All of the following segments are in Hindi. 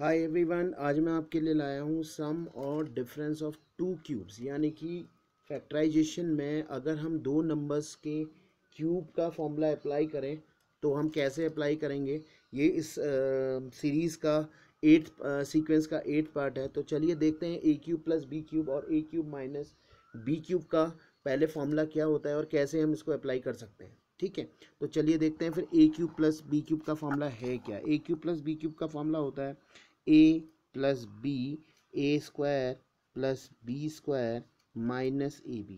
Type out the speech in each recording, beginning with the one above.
हाय एवरीवन आज मैं आपके लिए लाया हूँ सम और डिफरेंस ऑफ टू क्यूब्स यानी कि फैक्टराइजेशन में अगर हम दो नंबर्स के क्यूब का फॉर्मूला अप्लाई करें तो हम कैसे अप्लाई करेंगे ये इस सीरीज़ का एट सीक्वेंस का एट पार्ट है तो चलिए देखते हैं A cube plus B cube और A cube minus B cube का पहले फॉर्मूला क्या होता है और कैसे हम इसको अप्लाई कर सकते हैं ठीक है तो चलिए देखते हैं फिर A cube plus B cube का फॉर्मूला है क्या A cube plus B cube का फॉर्मूला होता है A plus B A square plus B square minus A B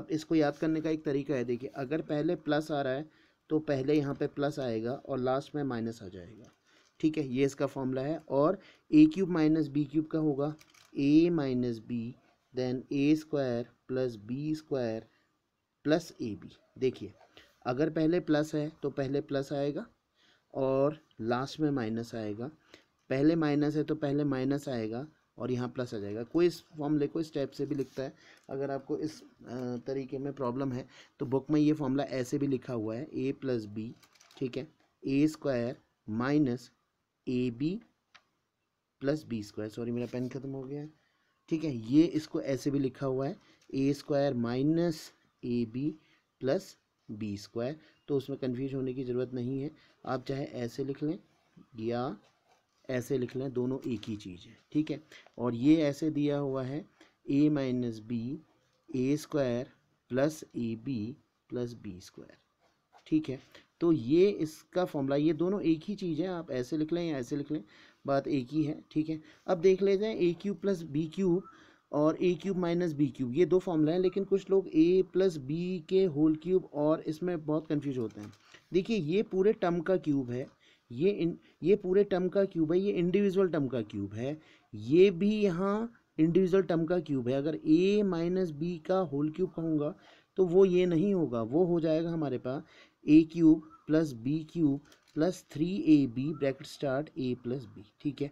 अब इसको याद करने का एक तरीका है देखिए अगर पहले प्लस आ रहा है तो पहले यहाँ पे प्लस आएगा और लास्ट में माइनस आ जाएगा ठीक है ये इसका फॉर्मूला है और A cube minus B cube का होगा A minus B then A square plus B square plus A B देखिए अगर पहले प्लस है तो पहले प्लस आएगा और लास्ट में माइनस आएगा पहले माइनस है तो पहले माइनस आएगा और यहाँ प्लस आ जाएगा कोई इस फॉर्मूले को स्टेप से भी लिखता है अगर आपको इस तरीके में प्रॉब्लम है तो बुक में ये फॉर्मूला ऐसे भी लिखा हुआ है ए प्लस बी ठीक है A square minus A B plus B square sorry मेरा पेन खत्म हो गया है ठीक है ये इसको ऐसे भी लिखा हुआ है A square minus A B plus B square तो उसमें कन्फ्यूज होने की ज़रूरत नहीं है आप चाहे ऐसे लिख लें या ऐसे लिख लें दोनों एक ही चीज़ है ठीक है और ये ऐसे दिया हुआ है A minus B A square plus A B plus B square ठीक है तो ये इसका फॉर्मूला ये दोनों एक ही चीज़ है आप ऐसे लिख लें या ऐसे लिख लें बात एक ही है ठीक है अब देख लेते हैं A cube plus B cube और A cube minus B cube ये दो फॉर्मूला हैं लेकिन कुछ लोग ए प्लस बी के होल क्यूब और इसमें बहुत कन्फ्यूज होते हैं देखिए ये पूरे टर्म का क्यूब है ये इन ये पूरे टर्म का क्यूब है ये इंडिविजुअल टर्म का क्यूब है ये भी यहाँ इंडिविजुअल टर्म का क्यूब है अगर ए माइनस बी का होल क्यूब कहूँगा तो वो ये नहीं होगा वो हो जाएगा हमारे पास A cube plus B cube plus three A B bracket start A plus B ठीक है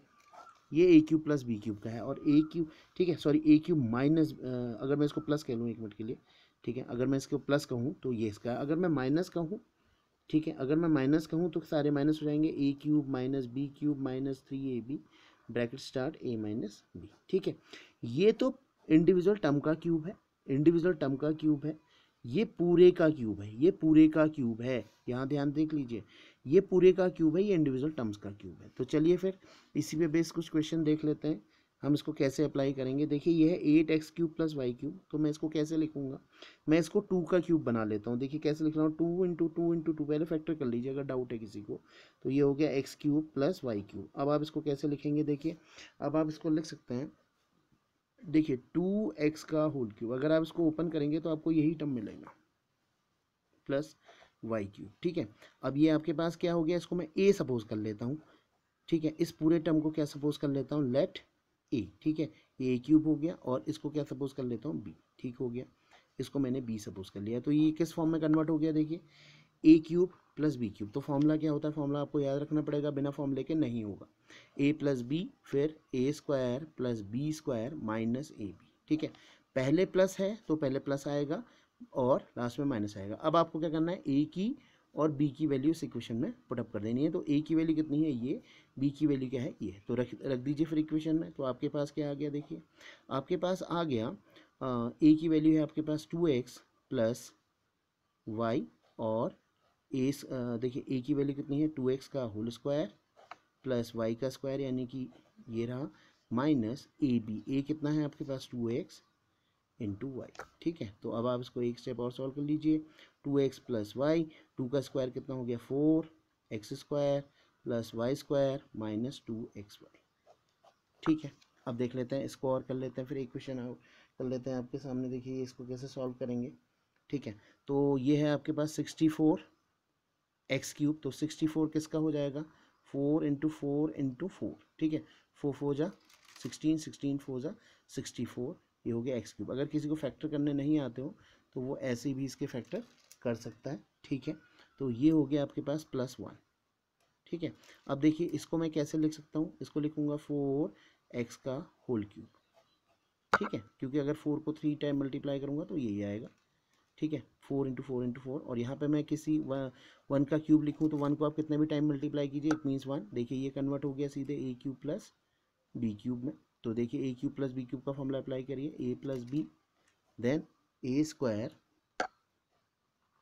ये A cube plus B cube का है और ए क्यूब ठीक है सॉरी ए क्यूब माइनस अगर मैं इसको प्लस कह लूँ एक मिनट के लिए ठीक है अगर मैं इसको प्लस कहूँ तो ये इसका अगर मैं माइनस कहूँ ठीक है अगर मैं माइनस कहूँ तो सारे माइनस हो जाएंगे A cube minus B cube minus three A B bracket start A minus B ठीक है ये तो इंडिविजुअल टर्म का क्यूब है इंडिविजुअल टर्म का क्यूब है ये पूरे का क्यूब है ये पूरे का क्यूब है यहाँ ध्यान देख लीजिए ये पूरे का क्यूब है ये इंडिविजुअल टर्म्स का क्यूब है तो चलिए फिर इसी पे बेस कुछ क्वेश्चन देख लेते हैं हम इसको कैसे अप्लाई करेंगे देखिए ये है eight X cube plus Y cube तो मैं इसको कैसे लिखूंगा मैं इसको टू का क्यूब बना लेता हूँ देखिए कैसे लिख रहा हूँ two into two into two पहले फैक्टर कर लीजिए अगर डाउट है किसी को तो ये हो गया X cube plus Y cube अब आप इसको कैसे लिखेंगे देखिए अब आप इसको लिख सकते हैं देखिए टू एक्स का होल क्यूब अगर आप इसको ओपन करेंगे तो आपको यही टर्म मिलेगा प्लस वाई क्यूब ठीक है अब ये आपके पास क्या हो गया इसको मैं ए सपोज कर लेता हूँ ठीक है इस पूरे टर्म को क्या सपोज कर लेता हूँ लेट ए ठीक है ए क्यूब हो गया और इसको क्या सपोज कर लेता हूँ बी ठीक हो गया इसको मैंने बी सपोज कर लिया तो ये किस फॉर्म में कन्वर्ट हो गया देखिए A cube plus B cube तो फॉर्मूला क्या होता है फॉर्मूला आपको याद रखना पड़ेगा बिना फॉर्मूले के नहीं होगा ए प्लस बी फिर A square plus B square minus A B ठीक है पहले प्लस है तो पहले प्लस आएगा और लास्ट में माइनस आएगा अब आपको क्या करना है ए की और बी की वैल्यू इस इक्वेशन में पुटअप कर देनी है तो ए की वैल्यू कितनी है ये बी की वैल्यू क्या है ये तो रख रख दीजिए फिर इक्वेशन में तो आपके पास क्या आ गया देखिए आपके पास आ गया ए की वैल्यू है आपके पास टू एक्स प्लस वाई और ए देखिए ए की वैल्यू कितनी है टू एक्स का होल स्क्वायर प्लस वाई का स्क्वायर यानी कि ये रहा माइनस ए बी ए कितना है आपके पास टू एक्स इंटू वाई ठीक है तो अब आप इसको एक स्टेप और सॉल्व कर लीजिए two X plus Y two का स्क्वायर कितना हो गया four X square plus Y square minus two X Y ठीक है अब देख लेते हैं इसको और कर लेते हैं फिर एक क्वेश्चन कर लेते हैं आपके सामने देखिए इसको कैसे सॉल्व करेंगे ठीक है तो ये है आपके पास सिक्सटी फोर एक्स क्यूब तो सिक्सटी फोर किसका हो जाएगा four into four into four ठीक है फोर फोर जा सिक्सटीन सिक्सटीन फोर जा सिक्सटी फोर ये हो गया एक्स क्यूब अगर किसी को फैक्टर करने नहीं आते हो तो वो ऐसे भी इसके फैक्टर कर सकता है ठीक है तो ये हो गया आपके पास प्लस वन ठीक है अब देखिए इसको मैं कैसे लिख सकता हूँ इसको लिखूँगा फोर एक्स का होल क्यूब ठीक है क्योंकि अगर फोर को थ्री टाइम मल्टीप्लाई करूँगा तो यही आएगा ठीक है four into four into four और यहाँ पे मैं किसी वन का क्यूब लिखूँ तो वन को आप कितने भी टाइम मल्टीप्लाई कीजिए इट मीन्स वन देखिए ये कन्वर्ट हो गया सीधे A cube plus B cube में तो देखिए A cube plus B cube का फॉर्मला अप्लाई करिए A plus B then A square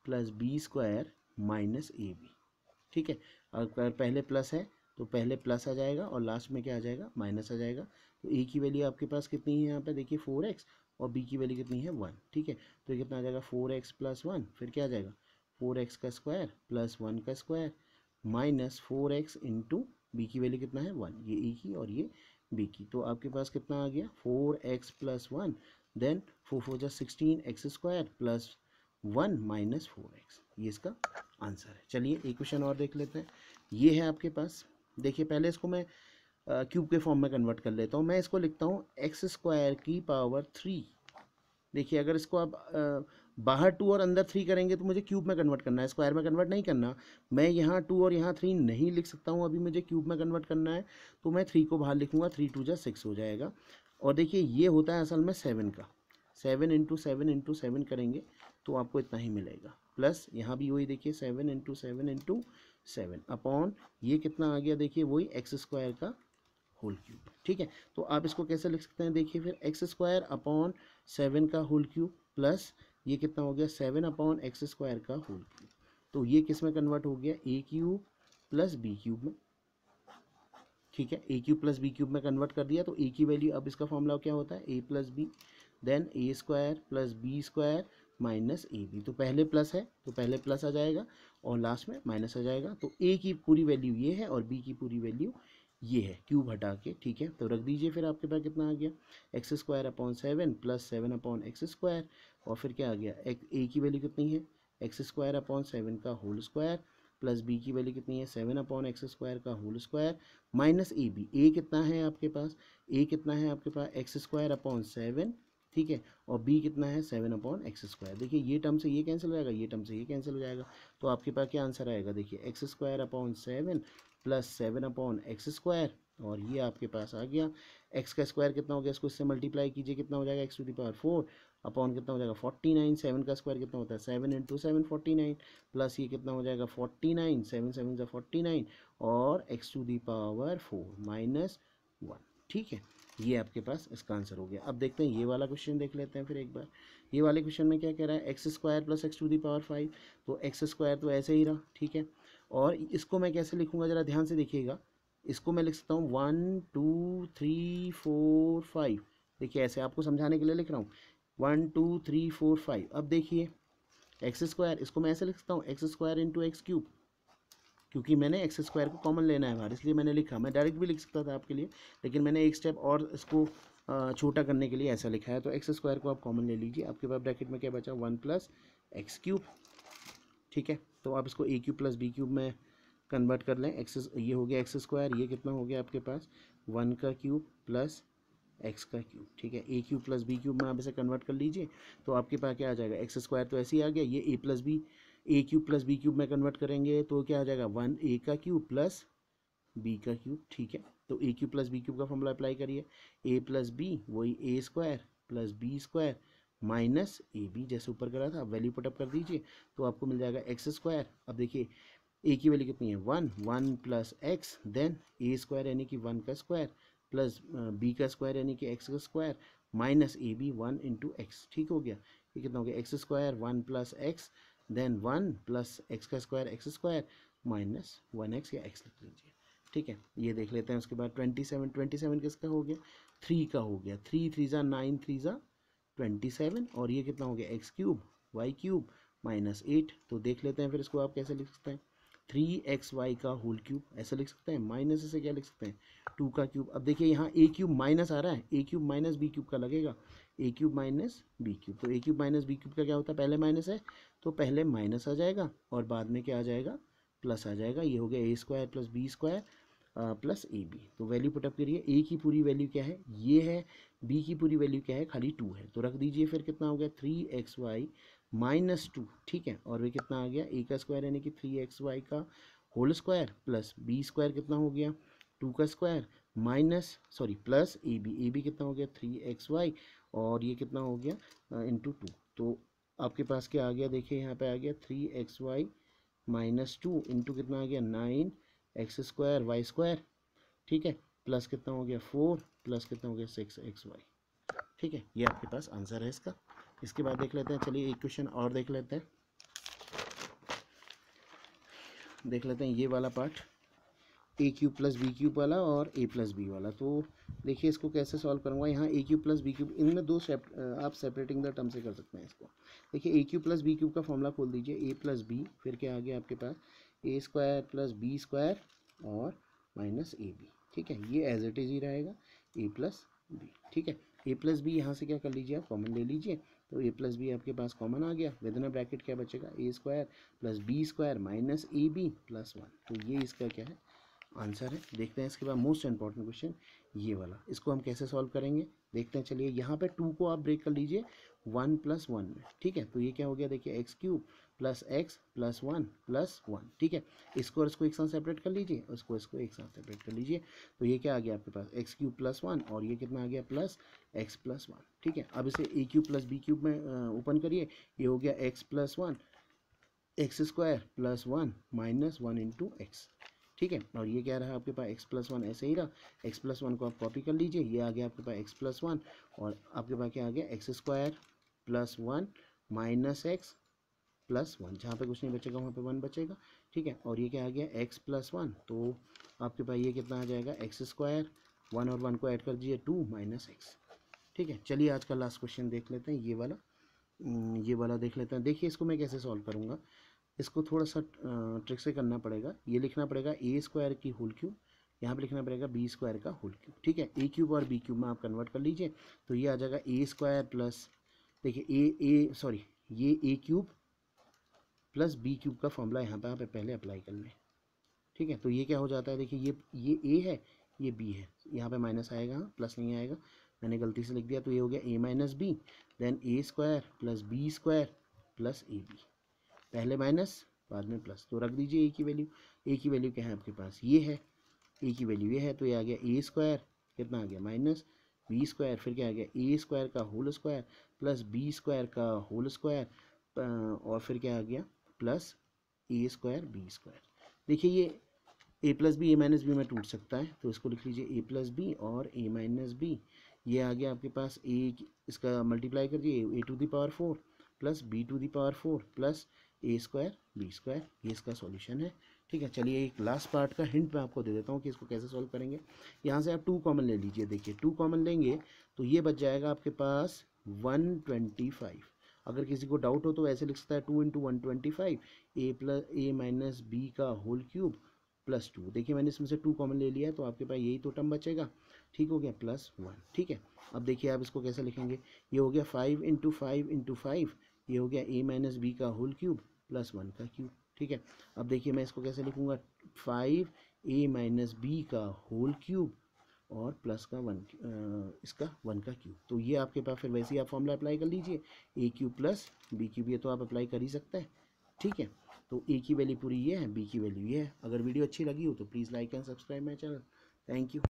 plus B square minus A B ठीक है अगर पहले प्लस है तो पहले प्लस आ जाएगा और लास्ट में क्या आ जाएगा माइनस आ जाएगा तो ए की वैल्यू आपके पास कितनी है यहाँ पे देखिए फोर एक्स और बी की वैल्यू कितनी है वन ठीक है तो कितना आ जाएगा फोर एक्स प्लस वन फिर क्या आ जाएगा फोर एक्स का स्क्वायर प्लस वन का square minus four X into B की वैल्यू कितना है वन ये ए की और ये बी की तो आपके पास कितना आ गया four X plus one then four four जा sixteen X square plus one minus four X ये इसका आंसर है चलिए एक क्वेश्चन और देख लेते हैं ये है आपके पास देखिए पहले इसको मैं क्यूब के फॉर्म में कन्वर्ट कर लेता हूँ मैं इसको लिखता हूँ एक्स स्क्वायर की पावर थ्री देखिए अगर इसको आप आ, बाहर टू और अंदर थ्री करेंगे तो मुझे क्यूब में कन्वर्ट करना है स्क्वायर में कन्वर्ट नहीं करना मैं यहाँ टू और यहाँ थ्री नहीं लिख सकता हूँ अभी मुझे क्यूब में कन्वर्ट करना है तो मैं थ्री को बाहर लिखूँगा थ्री टू जा सिक्स हो जाएगा और देखिए ये होता है असल में सेवन का seven into seven into seven करेंगे तो आपको इतना ही मिलेगा प्लस यहाँ भी वही देखिए seven into seven into seven upon ये कितना आ गया देखिए वही एक्स स्क्वायर का होल क्यूब ठीक है तो आप इसको कैसे लिख सकते हैं देखिए फिर एक्स स्क्वायर अपॉन सेवन का होल क्यूब प्लस ये कितना हो गया सेवन अपॉन एक्स स्क्वायर का होल क्यूब तो ये किस में कन्वर्ट हो गया A cube plus B cube में ठीक है A cube plus B cube में कन्वर्ट कर दिया तो ए की वैल्यू अब इसका फॉर्मूला क्या होता है A plus B then A square plus B square minus A B तो पहले प्लस है तो पहले प्लस आ जाएगा और लास्ट में माइनस आ जाएगा तो ए की पूरी वैल्यू ये है और बी की पूरी वैल्यू ये है क्यूब हटा के ठीक है तो रख दीजिए फिर आपके पास कितना आ गया X square upon seven plus seven upon X square और फिर क्या आ गया एक ए की वैल्यू कितनी है एक्स स्क्वायर अपॉन सेवन का होल स्क्वायर प्लस बी की वैल्यू कितनी है सेवन अपॉन एक्स स्क्वायर का whole square minus A B A कितना है आपके पास ए कितना है आपके पास एक्स स्क्वायर अपॉन सेवन ठीक है और बी कितना है सेवन अपॉन एक्स स्क्वायर देखिए ये टर्म से ये कैंसिल हो जाएगा ये टर्म से ये कैंसिल हो जाएगा तो आपके पास क्या आंसर आएगा देखिए X square upon seven plus seven upon X square और ये आपके पास आ गया एक्स का स्क्वायर कितना हो गया इसको इससे मल्टीप्लाई कीजिए कितना हो जाएगा X to the power four upon कितना हो जाएगा फोर्टी नाइन सेवन का स्क्वायर कितना होता है seven into seven forty nine plus ये कितना हो जाएगा फोर्टी नाइन सेवन सेवन से फोर्टी नाइन और X to the power four minus one ठीक है ये आपके पास इसका आंसर हो गया अब देखते हैं ये वाला क्वेश्चन देख लेते हैं फिर एक बार ये वाले क्वेश्चन में क्या कह रहा है X square plus X to the power five तो एक्स स्क्वायर तो ऐसे ही रहा ठीक है और इसको मैं कैसे लिखूँगा ज़रा ध्यान से देखिएगा इसको मैं लिख सकता हूँ one two three four five देखिए ऐसे आपको समझाने के लिए लिख रहा हूँ one two three four five अब देखिए एक्स स्क्वायर इसको मैं ऐसे लिख सकता हूँ X square into X cube क्योंकि मैंने एक्स स्क्वायर को कॉमन लेना है बाहर इसलिए मैंने लिखा मैं डायरेक्ट भी लिख सकता था आपके लिए लेकिन मैंने एक स्टेप और इसको छोटा करने के लिए ऐसा लिखा है तो एक्स स्क्वायर को आप कॉमन ले लीजिए आपके पास ब्रैकेट में क्या बचा वन प्लस एक्स क्यूब ठीक है तो आप इसको A cube plus B cube में कन्वर्ट कर लें एक्स ये हो गया एक्स स्क्वायर ये कितना हो गया आपके पास वन का क्यूब प्लस एक्स का क्यूब ठीक है A cube plus B cube में आप इसे कन्वर्ट कर लीजिए तो आपके पास क्या आ जाएगा एक्स स्क्वायर तो ऐसे ही आ गया ये A plus B A cube plus B cube में कन्वर्ट करेंगे तो क्या आ जाएगा वन ए का क्यूब प्लस बी का क्यूब ठीक है तो A cube plus B cube का फॉर्मूला अप्लाई करिए ए प्लस बी वही A square plus B square minus A B जैसे ऊपर करा था वैल्यू पुटअप कर दीजिए तो आपको मिल जाएगा एक्स स्क्वायर अब देखिए ए की वैल्यू कितनी है one one plus X then A square यानी कि वन का स्क्वायर प्लस बी का स्क्वायर यानी कि एक्स का square minus A B one into X ठीक हो गया ये कितना हो गया X square one plus X then one plus X का square X square minus one X या एक्स लिख लीजिए ठीक है ये देख लेते हैं उसके बाद ट्वेंटी सेवन ट्वेंटी सेवन किसका हो गया थ्री का हो गया थ्री थ्री ज़ा नाइन थ्री ज़ा ट्वेंटी सेवन और ये कितना हो गया X cube Y cube minus eight तो देख लेते हैं फिर इसको आप कैसे लिख सकते हैं थ्री एक्स वाई का होल क्यूब ऐसा लिख सकते हैं माइनस इसे क्या लिख सकते हैं टू का क्यूब अब देखिए यहाँ ए क्यूब माइनस आ रहा है A cube minus B cube का लगेगा A cube minus B cube तो A cube minus B cube का क्या होता है पहले माइनस है तो पहले माइनस आ जाएगा और बाद में क्या आ जाएगा प्लस आ जाएगा ये हो गया A square plus B square plus A B तो वैल्यू पुटअप करिए ए की पूरी वैल्यू क्या है ये है बी की पूरी वैल्यू क्या है खाली टू है तो रख दीजिए फिर कितना हो गया three X Y minus two ठीक है और भी कितना आ गया ए का स्क्वायर यानी कि थ्री एक्स वाई का whole square plus B square कितना हो गया टू का square minus sorry plus A B A B कितना हो गया थ्री एक्स वाई और ये कितना हो गया इंटू टू तो आपके पास क्या आ गया देखिए यहाँ पे आ गया three X Y minus two into कितना आ गया nine X square Y square ठीक है प्लस कितना हो गया फोर प्लस कितना हो गया सिक्स एक्स वाई ठीक है ये आपके पास आंसर है इसका इसके बाद देख लेते हैं चलिए एक क्वेश्चन और देख लेते हैं देख लेते हैं ये वाला part A cube plus B cube वाला और ए प्लस बी वाला तो देखिए इसको कैसे सॉल्व करूँगा यहाँ A cube plus B cube इनमें दो सेप, आप सेपरेटिंग द टर्म से कर सकते हैं इसको देखिए A cube plus B cube का फॉर्मूला खोल दीजिए ए प्लस बी फिर क्या आ गया आपके पास A square plus B square और माइनस ए बी ठीक है ये एज इट इज ही रहेगा ए प्लस बी ठीक है ए प्लस बी यहाँ से क्या कर लीजिए आप कॉमन ले लीजिए तो ए प्लस बी आपके पास कॉमन आ गया विद इन ब्रैकेट क्या बचेगा A square plus B square minus A B plus one तो ये इसका क्या है आंसर है देखते हैं इसके बाद मोस्ट इंपॉर्टेंट क्वेश्चन ये वाला इसको हम कैसे सॉल्व करेंगे देखते हैं चलिए यहाँ पे टू को आप ब्रेक कर लीजिए वन प्लस वन में ठीक है तो ये क्या हो गया देखिए X cube plus X plus one plus one ठीक है इसको और इसको एक साथ सेपरेट कर लीजिए उसको इसको एक साथ सेपरेट कर लीजिए तो ये क्या आ गया आपके पास एक्स क्यूब प्लस वन और ये कितना आ गया प्लस एक्स प्लस वन ठीक है अब इसे A cube plus B cube में ओपन करिए ये हो गया X plus one X square plus one minus one into X ठीक है और ये क्या रहा आपके पास एक्स प्लस वन ऐसे ही रहा एक्स प्लस वन को आप कॉपी कर लीजिए ये आ गया आपके पास एक्स प्लस वन और आपके पास क्या आ गया X square plus one minus X plus one जहाँ पे कुछ नहीं बचेगा वहाँ पे वन बचेगा ठीक है और ये क्या आ गया एक्स प्लस वन तो आपके पास ये कितना आ जाएगा एक्स स्क्वायर वन और वन को ऐड कर दीजिए टू माइनस एक्स ठीक है चलिए आज का लास्ट क्वेश्चन देख लेते हैं ये वाला हम्म, ये वाला देख लेते हैं देखिए इसको मैं कैसे सॉल्व करूँगा इसको थोड़ा सा ट्रिक से करना पड़ेगा ये लिखना पड़ेगा ए स्क्वायर की होल क्यूब यहाँ पे लिखना पड़ेगा बी स्क्वायर का होल क्यूब ठीक है ए क्यूब और बी क्यूब में आप कन्वर्ट कर लीजिए तो ये आ जाएगा ए स्क्वायर प्लस देखिए ए ए सॉरी ये A cube plus B cube का फॉर्मूला यहाँ पर आप पहले अप्लाई कर लें ठीक है तो ये क्या हो जाता है देखिए ये ये ए है ये बी है यहाँ पर माइनस आएगा प्लस नहीं आएगा मैंने गलती से लिख दिया तो ये हो गया A minus B then A square plus B square plus A B पहले माइनस बाद में प्लस तो रख दीजिए ए की वैल्यू ए की वैल्यू क्या है आपके पास ये है ए की वैल्यू ये है तो ये आ गया ए स्क्वायर कितना आ गया माइनस बी स्क्वायर फिर क्या आ गया ए स्क्वायर का whole square plus B square का होल स्क्वायर और फिर क्या आ गया plus A square B square देखिए ये A plus B A minus B में टूट सकता है तो इसको लिख लीजिए ए प्लस बी और ए माइनस बी ये आ गया आपके पास ए इसका मल्टीप्लाई कर दिए A to the power four plus B to the power four plus A square B square ये इसका सॉल्यूशन है ठीक है चलिए एक लास्ट पार्ट का हिंट मैं आपको दे देता हूँ कि इसको कैसे सॉल्व करेंगे यहाँ से आप टू कॉमन ले लीजिए देखिए टू कॉमन लेंगे तो ये बच जाएगा आपके पास वन ट्वेंटी फाइव अगर किसी को डाउट हो तो ऐसे लिख सकता है two into one twenty five A plus A minus B का होल क्यूब प्लस टू देखिए मैंने इसमें से टू कॉमन ले लिया है तो आपके पास यही तो टर्म बचेगा ठीक हो गया प्लस वन ठीक है अब देखिए आप इसको कैसे लिखेंगे ये हो गया five into five into five ये हो गया ए माइनस बी का होल क्यूब प्लस वन का क्यूब ठीक है अब देखिए मैं इसको कैसे लिखूंगा फाइव ए माइनस बी का होल क्यूब और प्लस का वन इसका वन का क्यूब तो ये आपके पास फिर वैसे ही आप फॉर्मूला अप्लाई कर लीजिए A cube plus B cube ये तो आप अप्लाई कर ही सकते हैं ठीक है तो ए की वैल्यू पूरी ये है बी की वैल्यू ये है अगर वीडियो अच्छी लगी हो तो please like and subscribe my channel thank you